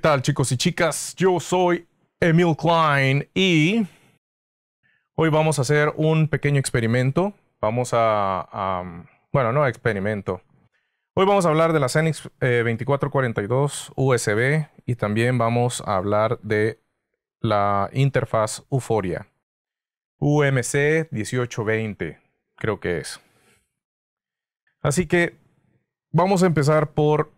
tal chicos y chicas? Yo soy Emil Klein y hoy vamos a hacer un pequeño experimento. Vamos a... bueno, no experimento. Hoy vamos a hablar de la Zenix 2442 USB y también vamos a hablar de la interfaz Euphoria. UMC 1820 creo que es. Así que vamos a empezar por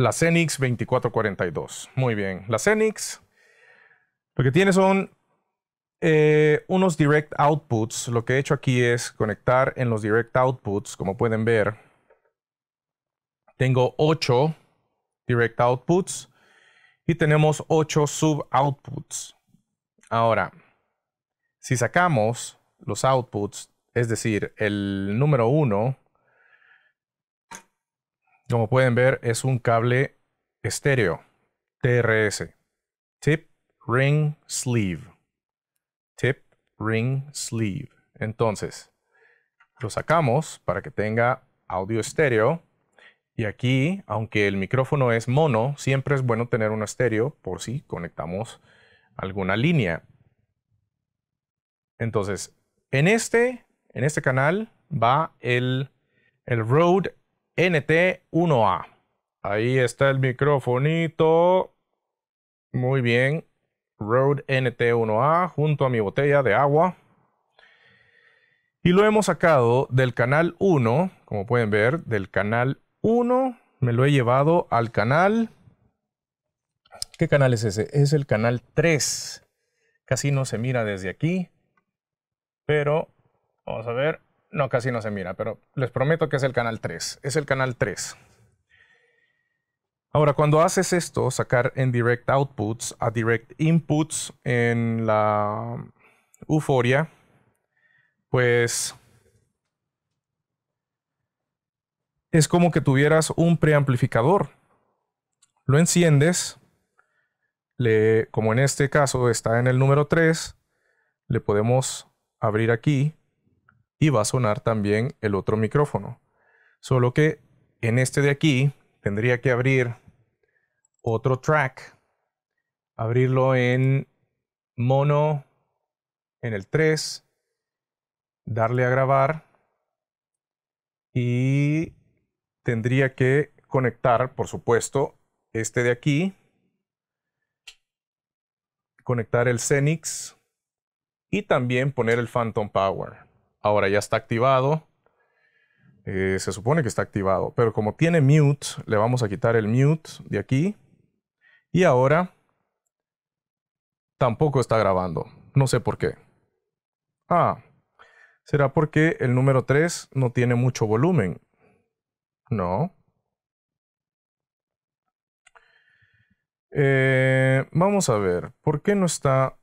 la Cenix 2442. Muy bien. La Cenix lo que tiene son eh, unos direct outputs. Lo que he hecho aquí es conectar en los direct outputs, como pueden ver. Tengo 8 direct outputs y tenemos 8 sub outputs. Ahora, si sacamos los outputs, es decir, el número 1 como pueden ver, es un cable estéreo, TRS. Tip, ring, sleeve. Tip, ring, sleeve. Entonces, lo sacamos para que tenga audio estéreo. Y aquí, aunque el micrófono es mono, siempre es bueno tener un estéreo por si conectamos alguna línea. Entonces, en este, en este canal va el, el Rode NT1A. Ahí está el microfonito. Muy bien. Rode NT1A junto a mi botella de agua. Y lo hemos sacado del canal 1, como pueden ver, del canal 1. Me lo he llevado al canal... ¿Qué canal es ese? Es el canal 3. Casi no se mira desde aquí. Pero, vamos a ver. No, casi no se mira, pero les prometo que es el canal 3. Es el canal 3. Ahora, cuando haces esto, sacar en direct outputs a direct inputs en la euforia, pues es como que tuvieras un preamplificador. Lo enciendes, como en este caso está en el número 3, le podemos abrir aquí y va a sonar también el otro micrófono. Solo que en este de aquí tendría que abrir otro track, abrirlo en mono, en el 3, darle a grabar y tendría que conectar, por supuesto, este de aquí, conectar el Cenix y también poner el Phantom Power. Ahora ya está activado. Eh, se supone que está activado, pero como tiene mute, le vamos a quitar el mute de aquí. Y ahora tampoco está grabando. No sé por qué. Ah, será porque el número 3 no tiene mucho volumen. No. Eh, vamos a ver, ¿por qué no está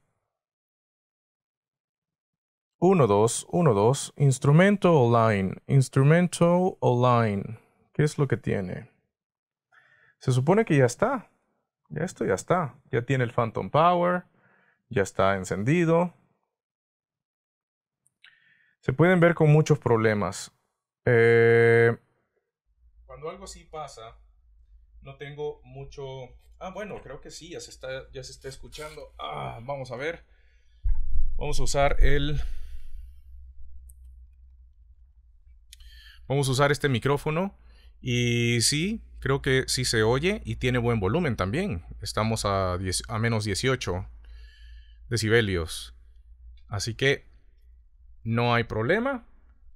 1-2, instrumento online, instrumento online. ¿Qué es lo que tiene? Se supone que ya está. Ya esto ya está. Ya tiene el Phantom Power. Ya está encendido. Se pueden ver con muchos problemas. Eh, cuando algo así pasa, no tengo mucho... Ah, bueno, creo que sí, ya se está, ya se está escuchando. Ah, vamos a ver. Vamos a usar el Vamos a usar este micrófono y sí, creo que sí se oye y tiene buen volumen también. Estamos a, menos 18 decibelios. Así que no hay problema.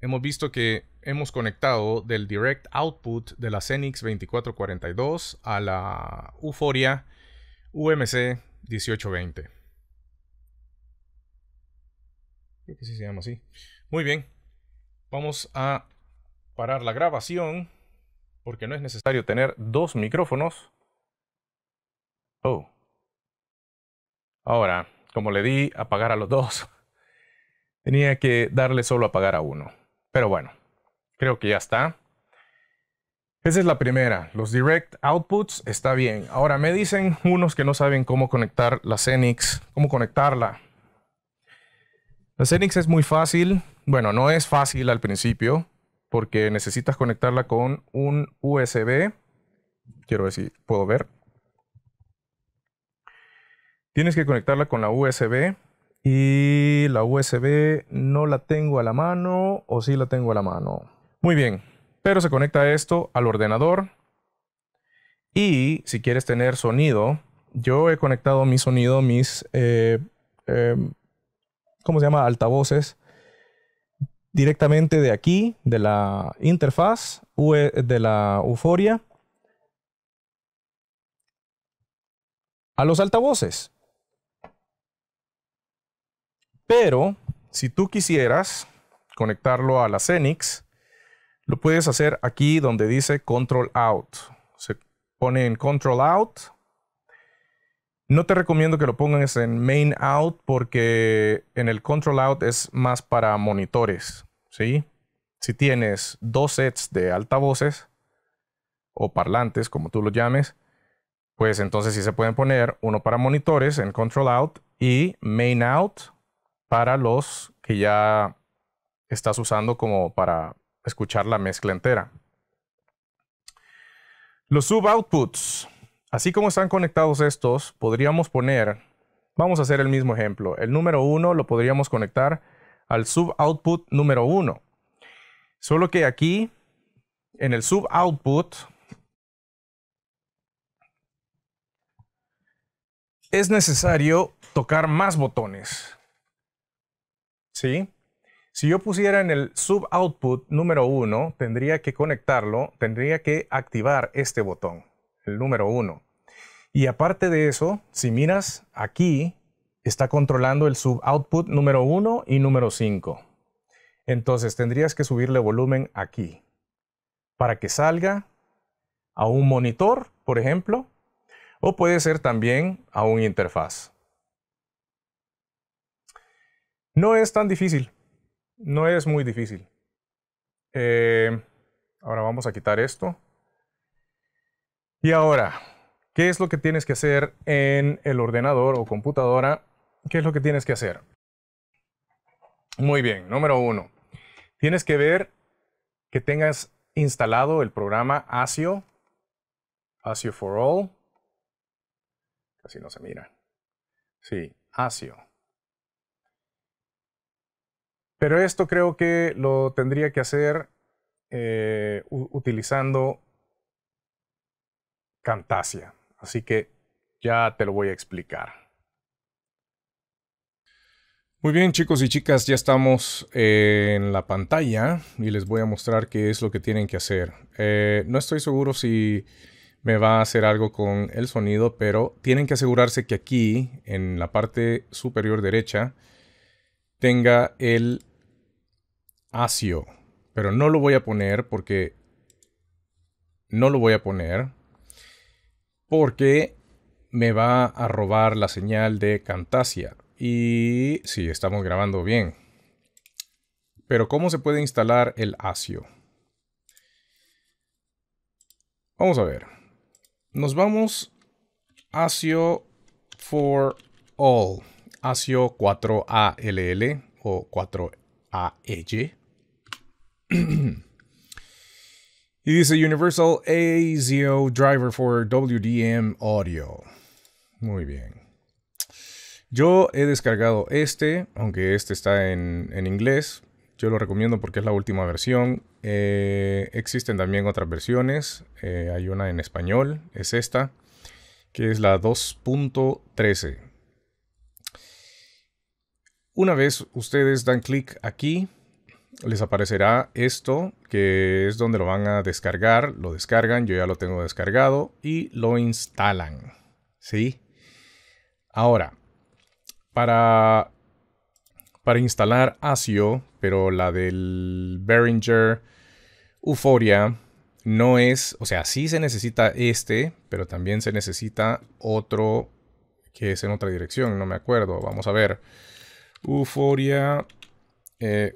Hemos visto que hemos conectado del direct output de la Cenix 2442 a la Euphoria UMC 1820. Creo que sí se llama así. Muy bien. Vamos a parar la grabación porque no es necesario tener dos micrófonos. Oh. Ahora, como le di apagar a los dos, tenía que darle solo apagar a uno. Pero bueno, creo que ya está. Esa es la primera. Los direct outputs está bien. Ahora me dicen unos que no saben cómo conectar la CENIX. cómo conectarla. La Xenix es muy fácil. Bueno, no es fácil al principio porque necesitas conectarla con un USB. Quiero decir, puedo ver. Tienes que conectarla con la USB y la USB no la tengo a la mano o sí la tengo a la mano. Muy bien, pero se conecta esto al ordenador y si quieres tener sonido, yo he conectado mi sonido, mis, eh, em, ¿cómo se llama? Altavoces directamente de aquí, de la interfaz, de la euforia, a los altavoces. Pero si tú quisieras conectarlo a la Cenix, lo puedes hacer aquí donde dice Control Out. Se pone en Control Out no te recomiendo que lo pongas en main out porque en el control out es más para monitores, ¿sí? Si tienes dos sets de altavoces o parlantes, como tú los llames, pues entonces sí se pueden poner uno para monitores en control out y main out para los que ya estás usando como para escuchar la mezcla entera. Los sub outputs Así como están conectados estos, podríamos poner, vamos a hacer el mismo ejemplo. El número 1 lo podríamos conectar al sub-output número 1. Solo que aquí, en el sub-output, es necesario tocar más botones. Si yo pusiera en el sub-output número 1, tendría que conectarlo, tendría que activar este botón el número 1. Y aparte de eso, si miras aquí, está controlando el sub-output número 1 y número 5. Entonces tendrías que subirle volumen aquí para que salga a un monitor, por ejemplo, o puede ser también a un interfaz. No es tan difícil, no es muy difícil. Eh, ahora vamos a quitar esto. Y ahora, ¿qué es lo que tienes que hacer en el ordenador o computadora? ¿Qué es lo que tienes que hacer? Muy bien, número uno, tienes que ver que tengas instalado el programa ASIO, ASIO for All. Casi no se mira. Sí, ASIO. Pero esto creo que lo tendría que hacer eh, utilizando Camtasia. Así que ya te lo voy a explicar. Muy bien chicos y chicas, ya estamos eh, en la pantalla y les voy a mostrar qué es lo que tienen que hacer. Eh, no estoy seguro si me va a hacer algo con el sonido, pero tienen que asegurarse que aquí, en la parte superior derecha, tenga el ASIO. Pero no lo voy a poner porque no lo voy a poner porque me va a robar la señal de Cantasia. Y si sí, estamos grabando bien. Pero ¿cómo se puede instalar el ASIO? Vamos a ver. Nos vamos ASIO for all. ASIO 4ALL o 4 y Y dice Universal AZO Driver for WDM Audio. Muy bien. Yo he descargado este, aunque este está en, inglés. Yo lo recomiendo porque es la última versión. Eh, existen también otras versiones. Eh, hay una en español, es esta, que es la 2.13. Una vez ustedes dan clic aquí, les aparecerá esto, que es donde lo van a descargar. Lo descargan, yo ya lo tengo descargado y lo instalan. ¿Sí? Ahora, para, para instalar ASIO, pero la del Behringer Euphoria, no es, o sea, sí se necesita este, pero también se necesita otro que es en otra dirección, no me acuerdo. Vamos a ver. Euphoria eh,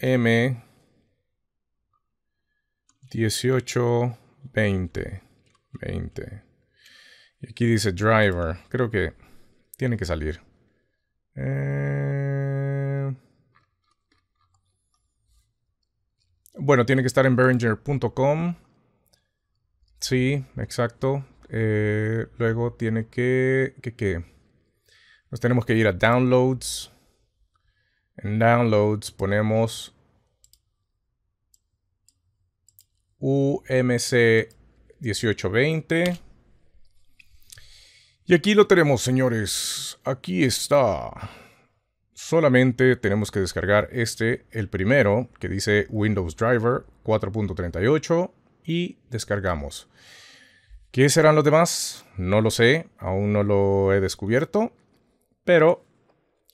m 1820. 20. Y aquí dice driver. Creo que tiene que salir. Eh, bueno, tiene que estar en beringer.com. Sí, exacto. Eh, luego tiene que, que, que... Nos tenemos que ir a downloads. En downloads ponemos UMC 1820. Y aquí lo tenemos, señores. Aquí está. Solamente tenemos que descargar este, el primero, que dice Windows Driver 4.38 y descargamos. ¿Qué serán los demás? No lo sé, aún no lo he descubierto, pero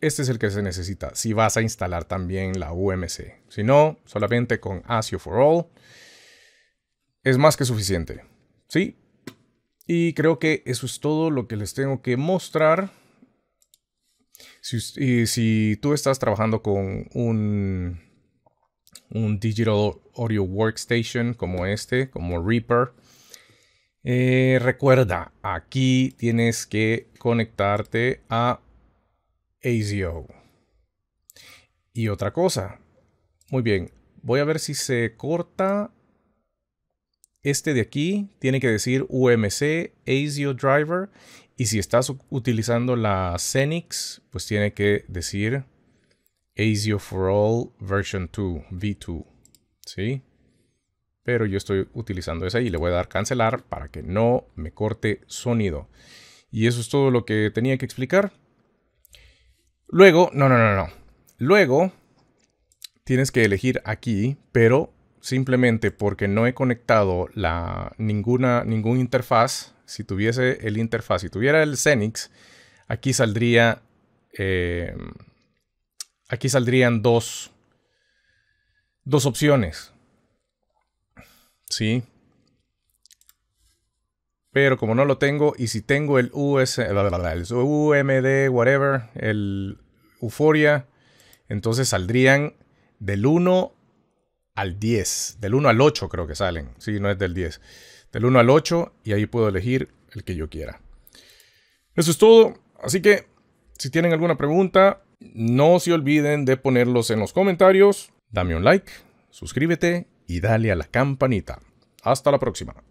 este es el que se necesita si vas a instalar también la UMC. Si no, solamente con ASIO for All es más que suficiente. ¿Sí? Y creo que eso es todo lo que les tengo que mostrar. Si, tú estás trabajando con un, un Digital Audio Workstation como este, como Reaper, eh, recuerda, aquí tienes que conectarte a ASIO. Y otra cosa. Muy bien. Voy a ver si se corta. Este de aquí tiene que decir UMC ASIO Driver. Y si estás utilizando la Xenix, pues tiene que decir ASIO for All Version 2, V2. ¿Sí? Pero yo estoy utilizando esa y le voy a dar cancelar para que no me corte sonido. Y eso es todo lo que tenía que explicar. Luego, no, no, no, no. Luego tienes que elegir aquí, pero simplemente porque no he conectado la, ninguna, ningún interfaz, si tuviese el interfaz, si tuviera el Zenix, aquí saldría, em, aquí saldrían dos, dos opciones. Sí, pero como no lo tengo, y si tengo el, US, UMD, whatever, el Euphoria, entonces saldrían del 1 al 10. Del 1 al 8 creo que salen. Sí, no es del 10. Del 1 al 8 y ahí puedo elegir el que yo quiera. Eso es todo. Así que si tienen alguna pregunta, no se olviden de ponerlos en los comentarios. Dame un like, suscríbete y dale a la campanita. Hasta la próxima.